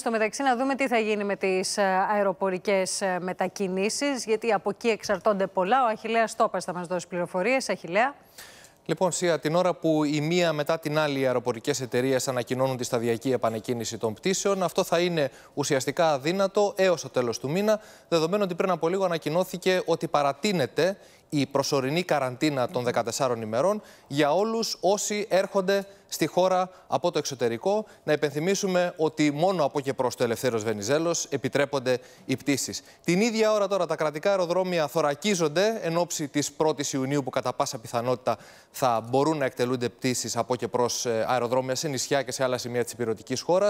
Στο μεταξύ να δούμε τι θα γίνει με τις ε, αεροπορικές ε, μετακινήσεις, γιατί από εκεί εξαρτώνται πολλά. Ο Αχιλέας Τόπας θα μας δώσει πληροφορίες. Αχιλέα. Λοιπόν, Σία, την ώρα που η μία μετά την άλλη οι αεροπορικές εταιρείες ανακοινώνουν τη σταδιακή επανεκκίνηση των πτήσεων, αυτό θα είναι ουσιαστικά αδύνατο έως το τέλος του μήνα. Δεδομένου ότι πριν από λίγο ανακοινώθηκε ότι παρατείνεται η προσωρινή καραντίνα των 14 ημερών για όλους όσοι έρχονται στη χώρα από το εξωτερικό. Να υπενθυμίσουμε ότι μόνο από και προς το ελευθέρω Βενιζέλος επιτρέπονται οι πτήσεις. Την ίδια ώρα τώρα τα κρατικά αεροδρόμια θωρακίζονται εν ώψη της 1η Ιουνίου, που κατά πάσα πιθανότητα θα μπορούν να εκτελούνται πτήσεις από και προς ε, αεροδρόμια σε νησιά και σε άλλα σημεία της υπηρετικής χώρας.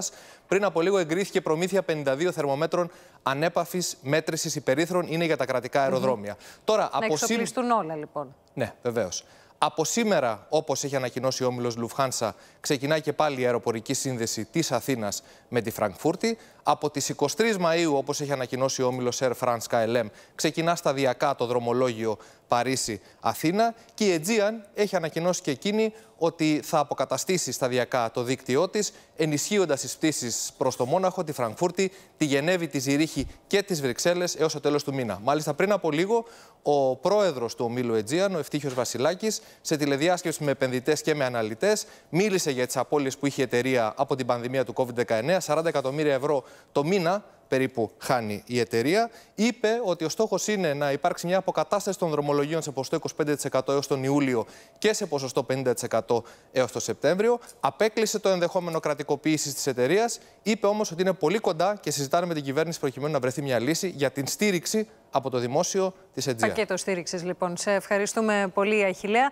Πριν από λίγο εγκρίθηκε προμήθεια 52 θερμομέτρων ανέπαφης μέτρησης υπερήθρων. Είναι για τα κρατικά αεροδρόμια. Mm -hmm. Τώρα, να όλα λοιπόν. Ναι, βεβαίως. Από σήμερα, όπως έχει ανακοινώσει ο όμιλος Λουφχάνσα, ξεκινάει και πάλι η αεροπορική σύνδεση της Αθήνας με τη Φραγκφούρτη. Από τις 23 Μαΐου, όπως έχει ανακοινώσει ο Όμιλος Air France KLM, ξεκινά σταδιακά το δρομολόγιο Παρίσι-Αθήνα και η Aegean έχει ανακοινώσει και εκείνη ότι θα αποκαταστήσει σταδιακά το δίκτυό της, ενισχύοντας τις πτήσεις προς το Μόναχο, τη Φραγκφούρτη, τη Γενέβη, τη Ζηρίχη και τις Βρυξέλλες έως το τέλος του μήνα. Μάλιστα πριν από λίγο, ο πρόεδρος του ομίλου Aegean, ο Ευτύχιος Βασιλάκης, σε τηλεδιάσκεψη με επενδυτές και με αναλυτές, μίλησε για τις απώλειες που είχε η εταιρεία από την πανδημία του COVID-19, 40 εκατομμύρια ευρώ το μήνα περίπου χάνει η εταιρεία. Είπε ότι ο στόχος είναι να υπάρξει μια αποκατάσταση των δρομολογίων σε ποσοστό 25% έως τον Ιούλιο και σε ποσοστό 50% έως τον Σεπτέμβριο. Απέκλεισε το ενδεχόμενο κρατικοποίησης της εταιρείας. Είπε όμως ότι είναι πολύ κοντά και συζητάνε με την κυβέρνηση προκειμένου να βρεθεί μια λύση για την στήριξη από το δημόσιο της ΕΤΖΙΑ. Πακέτο στήριξης, λοιπόν. Σε ευχαριστούμε πολύ, Αχιλέα.